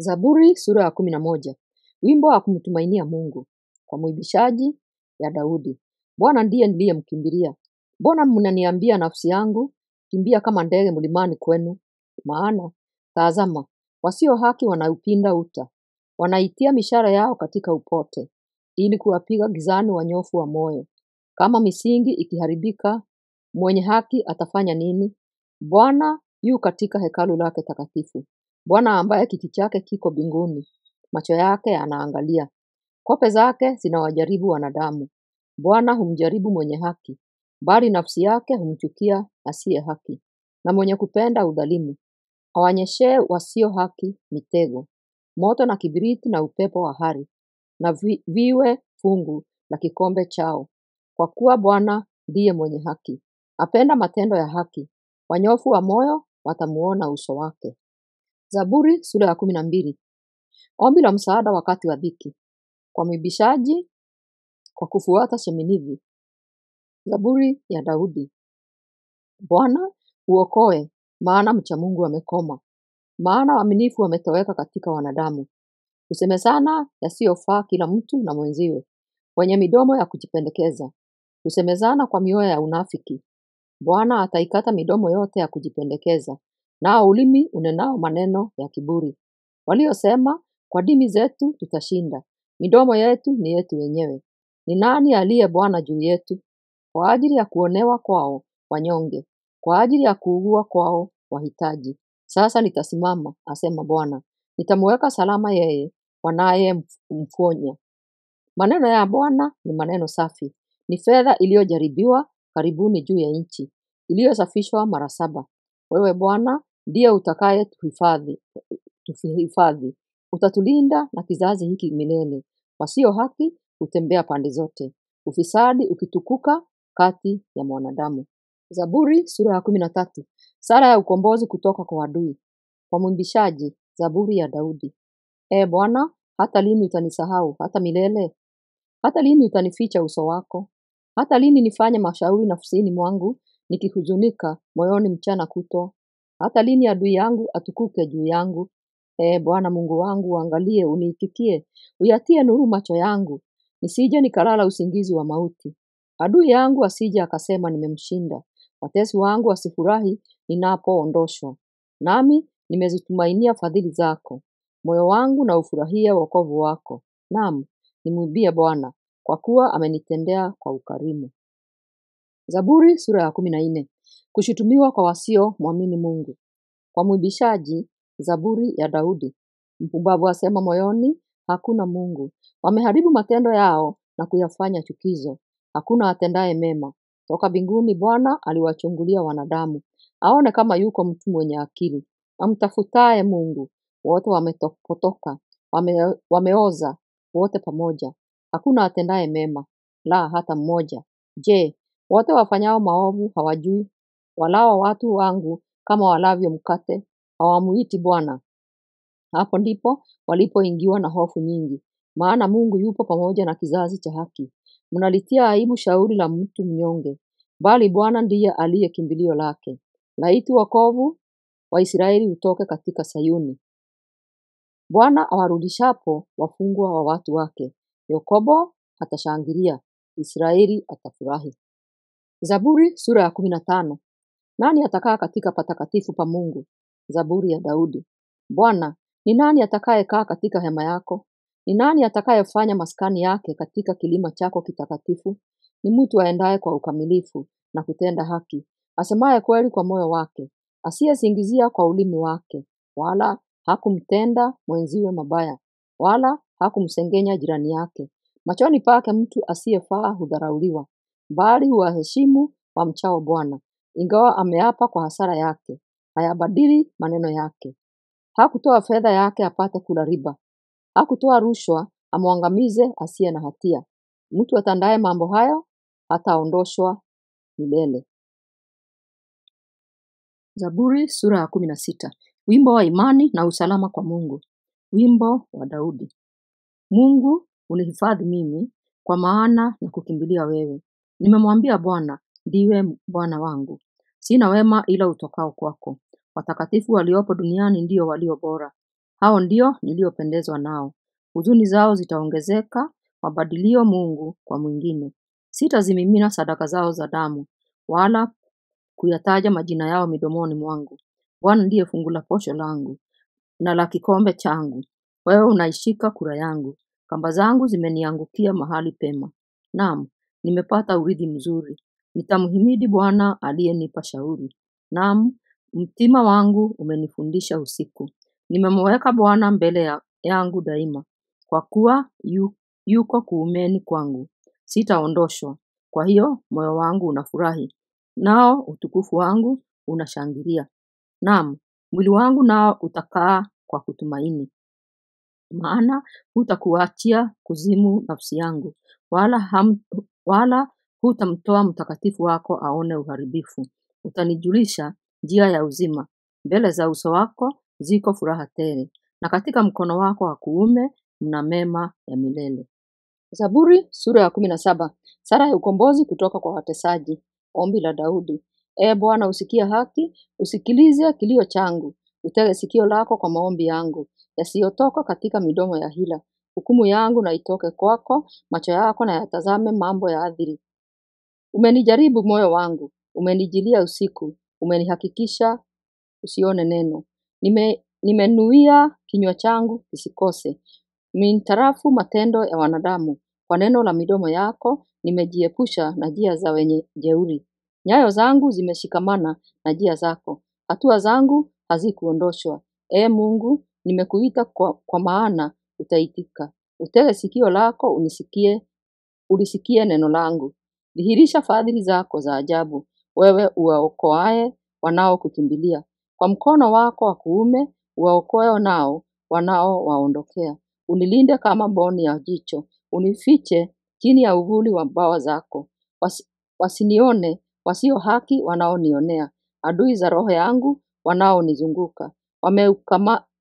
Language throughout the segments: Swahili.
Zaburi sura ya kumi na moja. Wimbo wa kumtumainia Mungu kwa mwibishaji ya Daudi. Bwana ndiye niliyemkimbilia. Mbona mnaniambia nafsi yangu, kimbia kama ndege mlimani kwenu? Maana tazama, wasio haki wanaupinda uta, wanaitia mishara yao katika upote, ili kuwapiga gizani wanyofu wa moyo. Kama misingi ikiharibika, mwenye haki atafanya nini? Bwana yu katika hekalu lake takatifu, Bwana ambaye kiti chake kiko binguni macho yake anaangalia Kope zake zinawajaribu wanadamu. Bwana humjaribu mwenye haki, bali nafsi yake humchukia asiye haki, na mwenye kupenda udhalimu. Awanyeshee wasio haki mitego, moto na kibiriti na upepo wa hari, na vi, viwe fungu la kikombe chao. Kwa kuwa Bwana ndiye mwenye haki, apenda matendo ya haki, wanyofu wa moyo watamuona uso wake. Zaburi sura ya kumi na mbili. Ombi la msaada wakati wa dhiki. Kwa mwibishaji kwa kufuata sheminivi. Zaburi ya Daudi. Bwana uokoe, maana mcha Mungu amekoma, maana waaminifu wametoweka katika wanadamu. husemezana yasiyofaa kila mtu na mwenziwe, wenye midomo ya kujipendekeza, husemezana kwa mioyo ya unafiki. Bwana ataikata midomo yote ya kujipendekeza nao ulimi unenao maneno ya kiburi, waliosema kwa dimi zetu tutashinda, midomo yetu ni yetu wenyewe. Ni nani aliye Bwana juu yetu? Kwa ajili ya kuonewa kwao wanyonge, kwa ajili ya kuugua kwao wahitaji. Sasa nitasimama, asema Bwana, nitamuweka salama yeye wanayemponya. Maneno ya Bwana ni maneno safi, ni fedha iliyojaribiwa karibuni juu ya nchi, iliyosafishwa mara saba. Wewe Bwana ndiye utakaye tuhifadhi utatulinda na kizazi hiki milele. Wasio haki hutembea pande zote, ufisadi ukitukuka kati ya mwanadamu. Zaburi sura ya kumi na tatu. Sara ya ukombozi kutoka kwa adui. Kwa mwimbishaji, Zaburi ya Daudi. E Bwana, hata lini utanisahau? Hata milele? Hata lini utanificha uso wako? Hata lini nifanye mashauri nafsini mwangu nikihuzunika moyoni mchana kutwa, hata lini adui yangu atukuke juu yangu? E Bwana Mungu wangu, uangalie, uniitikie, uyatie nuru macho yangu, nisije nikalala usingizi wa mauti. Adui yangu asije akasema nimemshinda, watesi wangu asifurahi ninapoondoshwa. Nami nimezitumainia fadhili zako, moyo wangu na ufurahia wokovu wako. Naam, nimwimbie Bwana, kwa kuwa amenitendea kwa ukarimu. Zaburi sura ya kumi na nne. Kushutumiwa kwa wasio mwamini Mungu. Kwa mwibishaji, Zaburi ya Daudi. Mpumbavu asema moyoni, hakuna Mungu. Wameharibu matendo yao na kuyafanya chukizo. Hakuna atendaye mema. Toka binguni Bwana aliwachungulia wanadamu, aone kama yuko mtu mwenye akili amtafutaye Mungu. Wote wametopotoka wame, wameoza wote pamoja, hakuna atendaye mema, la hata mmoja. Je, wote wafanyao maovu hawajui, walao watu wangu kama walavyo mkate, hawamuiti Bwana. Hapo ndipo walipoingiwa na hofu nyingi, maana Mungu yupo pamoja na kizazi cha haki. Mnalitia aibu shauri la mtu mnyonge, bali Bwana ndiye aliye kimbilio lake. Laiti wokovu wa Israeli utoke katika Sayuni. Bwana awarudishapo wafungwa wa watu wake, Yakobo atashangilia, Israeli atafurahi. Zaburi sura ya kumi na tano. Nani atakaa katika patakatifu pa Mungu? Zaburi ya Daudi. Bwana, ni nani atakayekaa katika hema yako? Ni nani atakayefanya maskani yake katika kilima chako kitakatifu? Ni mtu aendaye kwa ukamilifu na kutenda haki, asemaye kweli kwa moyo wake, asiyesingizia kwa ulimi wake, wala hakumtenda mwenziwe mabaya, wala hakumsengenya jirani yake. Machoni pake mtu asiyefaa hudharauliwa, bali huwaheshimu mchao Bwana, ingawa ameapa kwa hasara yake. Hayabadili maneno yake. Hakutoa fedha yake apate kula riba, hakutoa rushwa amwangamize asiye na hatia. Mtu atandaye mambo hayo hataondoshwa milele. Zaburi sura ya kumi na sita. Wimbo wa imani na usalama kwa Mungu. Wimbo wa Daudi. Mungu unihifadhi mimi, kwa maana na kukimbilia wewe. Nimemwambia Bwana, ndiwe Bwana wangu, sina wema ila utokao kwako. Watakatifu waliopo duniani ndio walio bora, hao ndio niliopendezwa nao. Huzuni zao zitaongezeka, wabadilio Mungu kwa mwingine. Sitazimimina sadaka zao za damu, wala kuyataja majina yao midomoni mwangu. Bwana ndiye fungu la posho langu na la kikombe changu. Wewe unaishika kura yangu, kamba zangu zimeniangukia mahali pema. Naam, nimepata urithi mzuri. Nitamhimidi Bwana aliyenipa shauri. Naam, mtima wangu umenifundisha usiku. Nimemweka Bwana mbele ya, yangu daima, kwa kuwa yu, yuko kuumeni kwangu. Sitaondoshwa. Kwa hiyo moyo wangu unafurahi, nao utukufu wangu unashangilia. Naam, mwili wangu nao utakaa kwa kutumaini, maana hutakuachia kuzimu nafsi yangu, wala ham, wala hutamtoa mtakatifu wako aone uharibifu. Utanijulisha njia ya uzima, mbele za uso wako ziko furaha tele, na katika mkono wako wa kuume mna mema ya milele. Zaburi sura ya kumi na saba. Sara ya ukombozi kutoka kwa watesaji. Ombi la Daudi. Ee Bwana, usikie haki, usikilize kilio changu, utege sikio lako kwa maombi yangu yasiyotoka katika midomo ya hila. Hukumu yangu na itoke kwako, macho yako na yatazame mambo ya adhiri Umenijaribu moyo wangu, umenijilia usiku, umenihakikisha usione neno. Nime, nimenuia kinywa changu kisikose mintarafu matendo ya wanadamu. Kwa neno la midomo yako nimejiepusha na njia za wenye jeuri. Nyayo zangu zimeshikamana na njia zako, hatua zangu hazikuondoshwa. Ee Mungu, nimekuita kwa, kwa maana utaitika. Utege sikio lako unisikie, ulisikie neno langu. Dhihirisha fadhili zako za ajabu, wewe uwaokoaye wanaokukimbilia. Kwa mkono wako wa kuume uwaokoe nao wanaowaondokea. Unilinde kama boni ya jicho, unifiche chini ya uvuli wa mbawa zako. Was, wasinione wasio haki wanaonionea, adui za roho yangu wanaonizunguka.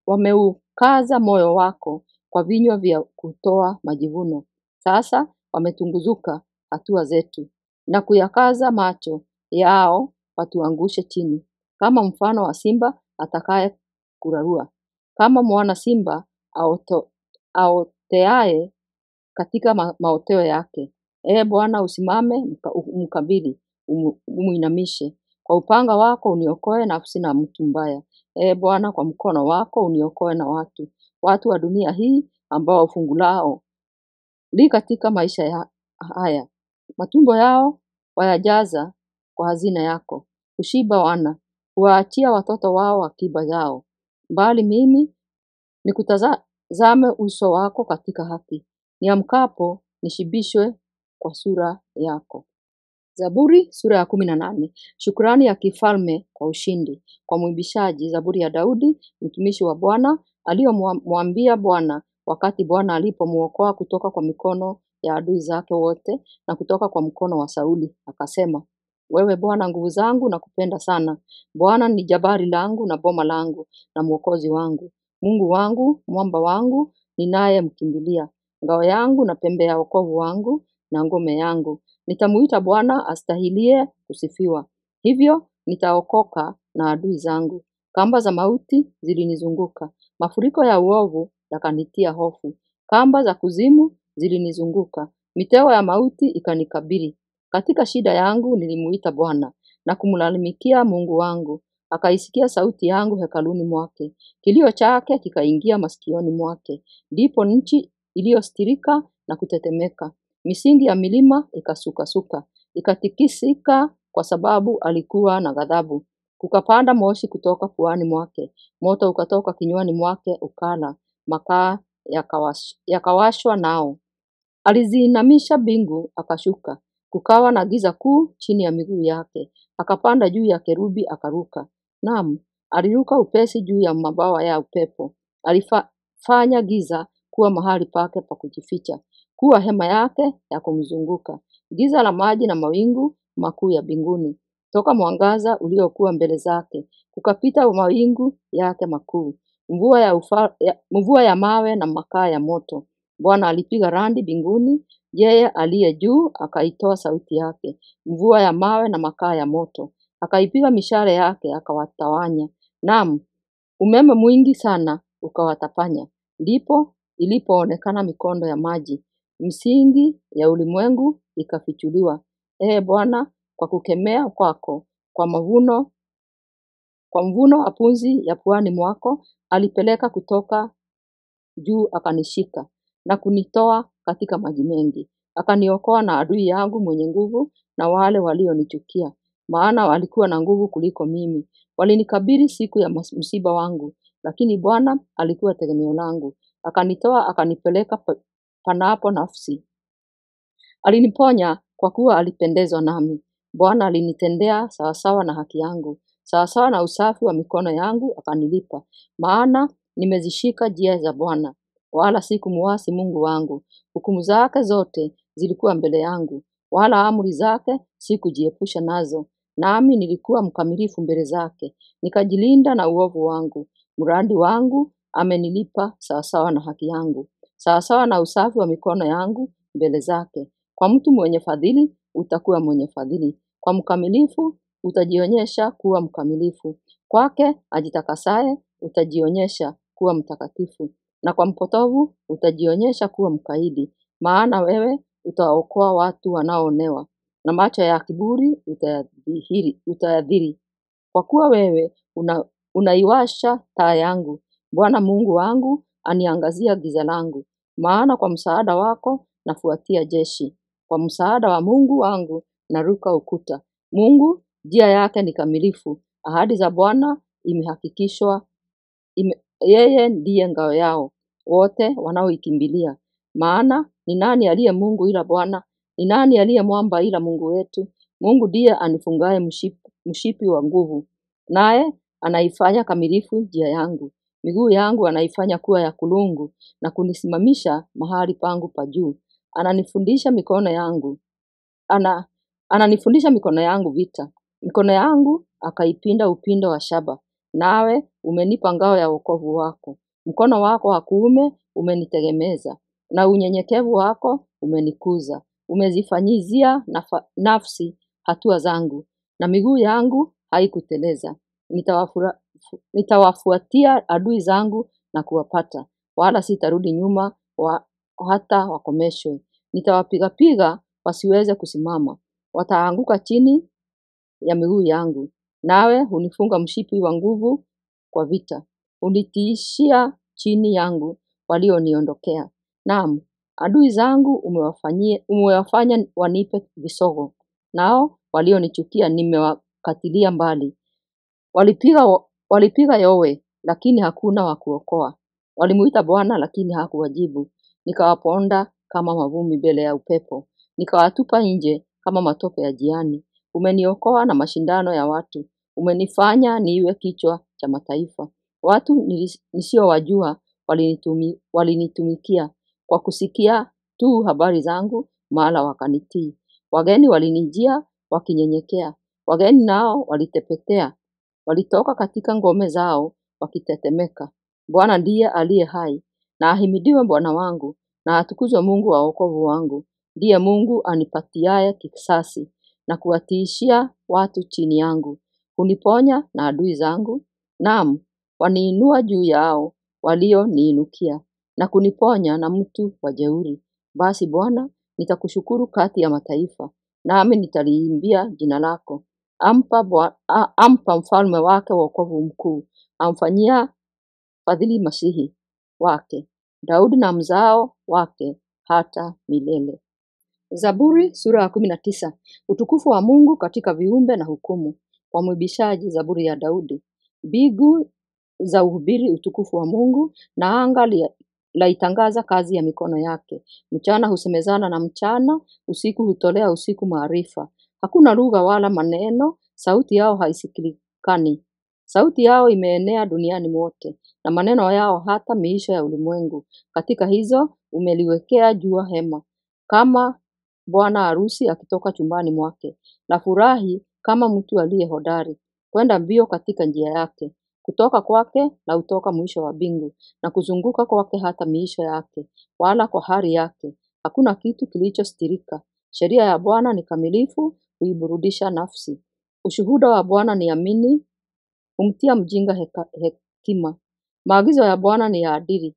Wameukaza moyo wako kwa vinywa vya kutoa majivuno. Sasa wametunguzuka hatua zetu na kuyakaza macho yao watuangushe chini, kama mfano wa simba atakaye kurarua, kama mwana simba aoteae aoteaye katika ma, maoteo yake. e Bwana, usimame mkabili, umwinamishe kwa upanga wako uniokoe nafsi na mtu mbaya. E Bwana, kwa mkono wako uniokoe na watu watu wa dunia hii ambao fungu lao li katika maisha haya. Matumbo yao wayajaza kwa hazina yako. Kushiba wana huwaachia watoto wao akiba zao bali mimi nikutazame uso wako katika haki. Niamkapo nishibishwe kwa sura yako. Zaburi sura ya kumi na nane. Shukrani ya kifalme kwa ushindi. Kwa mwimbishaji, Zaburi ya Daudi, mtumishi wa Bwana aliyomwambia Bwana wakati Bwana alipomwokoa kutoka kwa mikono ya adui zake wote na kutoka kwa mkono wa Sauli, akasema, wewe Bwana nguvu zangu na kupenda sana. Bwana ni jabari langu na boma langu na mwokozi wangu, Mungu wangu, mwamba wangu, ninayemkimbilia, ngao yangu na pembe ya wokovu wangu na ngome yangu. Nitamuita Bwana astahilie kusifiwa, hivyo nitaokoka na adui zangu. Kamba za mauti zilinizunguka, Mafuriko ya uovu yakanitia hofu. Kamba za kuzimu zilinizunguka. Mitego ya mauti ikanikabili. Katika shida yangu nilimuita Bwana na kumlalamikia Mungu wangu. Akaisikia sauti yangu hekaluni mwake, kilio chake kikaingia masikioni mwake. Ndipo nchi iliyostirika na kutetemeka, misingi ya milima ikasukasuka, ikatikisika, kwa sababu alikuwa na ghadhabu. Kukapanda moshi kutoka puani mwake, moto ukatoka kinywani mwake ukala, makaa yakawashwa nao. Aliziinamisha mbingu akashuka, kukawa na giza kuu chini ya miguu yake. Akapanda juu ya kerubi akaruka. Naam, aliruka upesi juu ya mabawa ya upepo. Alifanya giza kuwa mahali pake pa kujificha, kuwa hema yake ya kumzunguka, giza la maji na mawingu makuu ya mbinguni. Toka mwangaza uliokuwa mbele zake, kukapita mawingu yake makuu, mvua ya, ufa, ya, mvua ya mawe na makaa ya moto. Bwana alipiga randi mbinguni, yeye aliye juu akaitoa sauti yake, mvua ya mawe na makaa ya moto, akaipiga mishale yake akawatawanya, naam, umeme mwingi sana ukawatapanya. Ndipo ilipoonekana mikondo ya maji, msingi ya ulimwengu ikafichuliwa. Ee Bwana, kwa kukemea kwako, kwa mavuno kwa mvuno punzi ya puani mwako, alipeleka kutoka juu, akanishika na kunitoa katika maji mengi, akaniokoa na adui yangu mwenye nguvu, na wale walionichukia, maana walikuwa na nguvu kuliko mimi. walinikabiri siku ya msiba wangu, lakini Bwana alikuwa tegemeo langu, akanitoa akanipeleka panapo nafsi. Aliniponya kwa kuwa alipendezwa nami. Bwana alinitendea sawasawa na haki yangu, sawasawa na usafi wa mikono yangu akanilipa. Maana nimezishika njia za Bwana, wala sikumuasi Mungu wangu. Hukumu zake zote zilikuwa mbele yangu, wala amri zake sikujiepusha nazo. Nami nilikuwa mkamilifu mbele zake, nikajilinda na uovu wangu. Mradi wangu amenilipa sawasawa na haki yangu, sawasawa na usafi wa mikono yangu mbele zake. Kwa mtu mwenye fadhili utakuwa mwenye fadhili. Kwa mkamilifu utajionyesha kuwa mkamilifu. Kwake ajitakasaye utajionyesha kuwa mtakatifu, na kwa mpotovu utajionyesha kuwa mkaidi, maana wewe utaokoa watu wanaoonewa, na macho ya kiburi utayadhiri, utayadhiri. Kwa kuwa wewe una, unaiwasha taa yangu, Bwana Mungu wangu aniangazia giza langu, maana kwa msaada wako nafuatia jeshi. Kwa msaada wa Mungu wangu naruka ukuta. Mungu njia yake ni kamilifu, ahadi za Bwana imehakikishwa ime, yeye ndiye ngao yao wote wanaoikimbilia. Maana ni nani aliye Mungu ila Bwana? Ni nani aliye mwamba ila Mungu wetu? Mungu ndiye anifungaye mshipi, mshipi wa nguvu, naye anaifanya kamilifu njia yangu. Miguu yangu anaifanya kuwa ya kulungu na kunisimamisha mahali pangu pa juu ananifundisha mikono yangu ana, ananifundisha mikono yangu vita, mikono yangu akaipinda upindo wa shaba. Nawe umenipa ngao ya wokovu wako, mkono wako wa kuume umenitegemeza, na unyenyekevu wako umenikuza. Umezifanyizia nafsi hatua zangu, na miguu yangu haikuteleza. nitawafuatia adui zangu na kuwapata, wala sitarudi nyuma wa, hata wakomeshwe. Nitawapigapiga wasiweze kusimama, wataanguka chini ya miguu yangu. Nawe hunifunga mshipi wa nguvu kwa vita, hunitiishia chini yangu walioniondokea. Naam, adui zangu umewafanyia, umewafanya wanipe visogo, nao walionichukia nimewakatilia mbali. Walipiga, walipiga yowe, lakini hakuna wa kuokoa. Walimuita Bwana, lakini hakuwajibu. Nikawaponda kama mavumbi mbele ya upepo, nikawatupa nje kama matope ya jiani. Umeniokoa na mashindano ya watu, umenifanya niwe kichwa cha mataifa. Watu nisiowajua walinitumi, walinitumikia kwa kusikia tu habari zangu, mala wakanitii. Wageni walinijia wakinyenyekea, wageni nao walitepetea, walitoka katika ngome zao wakitetemeka. Bwana ndiye aliye hai, na ahimidiwe Bwana wangu na atukuzwe Mungu wa wokovu wangu, ndiye Mungu anipatiaye kisasi na kuwatiishia watu chini yangu, huniponya na adui zangu, naam, waniinua juu yao walioniinukia, na kuniponya na mtu wa jeuri. Basi Bwana, nitakushukuru kati ya mataifa, nami nitaliimbia jina lako. Ampa, bwa, a, ampa mfalme wake wokovu mkuu, amfanyia fadhili masihi wake. Daudi na mzao wake hata milele. Zaburi sura ya kumi na tisa. Utukufu wa Mungu katika viumbe na hukumu. Kwa mwibishaji, Zaburi ya Daudi. Mbingu za uhubiri utukufu wa Mungu na anga laitangaza kazi ya mikono yake. Mchana husemezana na mchana, usiku hutolea usiku maarifa. Hakuna lugha wala maneno, sauti yao haisikilikani. Sauti yao imeenea duniani mote, na maneno yao hata miisho ya ulimwengu. Katika hizo umeliwekea jua hema, kama bwana harusi akitoka chumbani mwake. na furahi kama mtu aliye hodari, kwenda mbio katika njia yake. Kutoka kwake na utoka mwisho wa bingu na kuzunguka kwake hata miisho yake, wala kwa hari yake hakuna kitu kilichostirika. Sheria ya Bwana ni kamilifu, huiburudisha nafsi. Ushuhuda wa Bwana ni amini, humtia mjinga hekima. Maagizo ya Bwana ni ya adili,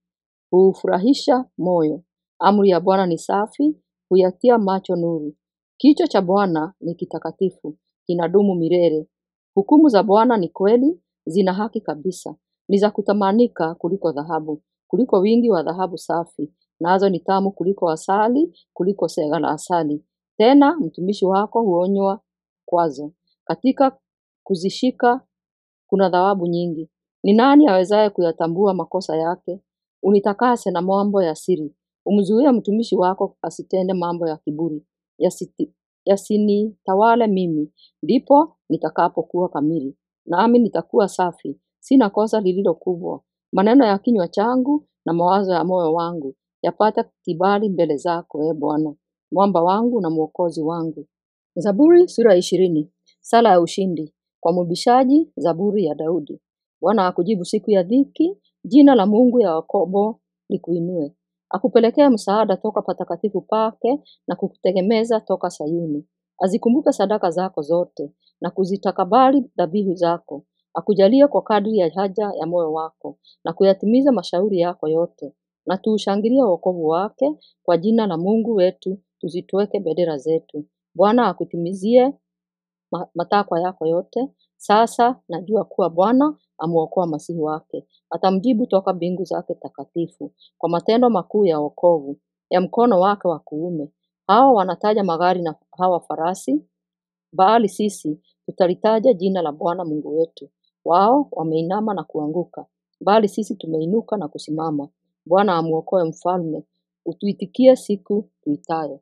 huufurahisha moyo. Amri ya Bwana ni safi, huyatia macho nuru. kicho cha Bwana ni kitakatifu, kinadumu milele. Hukumu za Bwana ni kweli, zina haki kabisa, ni za kutamanika kuliko dhahabu, kuliko wingi wa dhahabu safi, nazo ni tamu kuliko asali, kuliko sega la asali. Tena mtumishi wako huonywa kwazo. Katika kuzishika kuna dhawabu nyingi. Ni nani awezaye kuyatambua makosa yake? Unitakase na mambo ya siri, umzuie mtumishi wako asitende mambo ya kiburi, yasinitawale mimi. Ndipo nitakapokuwa kamili, nami nitakuwa safi, sina kosa lililo kubwa. Maneno ya kinywa changu na mawazo ya moyo wangu yapata kibali mbele zako, e Bwana, mwamba wangu na mwokozi wangu. Zaburi sura ishirini. Sala ya ushindi. Kwa mubishaji, zaburi ya Daudi. Bwana akujibu siku ya dhiki, jina la Mungu ya Yakobo likuinue. Akupelekea msaada toka patakatifu pake na kukutegemeza toka Sayuni. Azikumbuke sadaka zako zote na kuzitakabali dhabihu zako. Akujalie kwa kadri ya haja ya moyo wako na kuyatimiza mashauri yako yote. Na tuushangilie wokovu wake kwa jina la Mungu wetu, tuzitweke bendera zetu. Bwana akutimizie matakwa yako yote. Sasa najua kuwa Bwana amuokoa masihi wake, atamjibu toka mbingu zake takatifu kwa matendo makuu ya wokovu ya mkono wake wa kuume. Hawa wanataja magari na hawa farasi, bali sisi tutalitaja jina la Bwana Mungu wetu. Wao wameinama na kuanguka, bali sisi tumeinuka na kusimama. Bwana amuokoe mfalme, utuitikie siku tuitayo.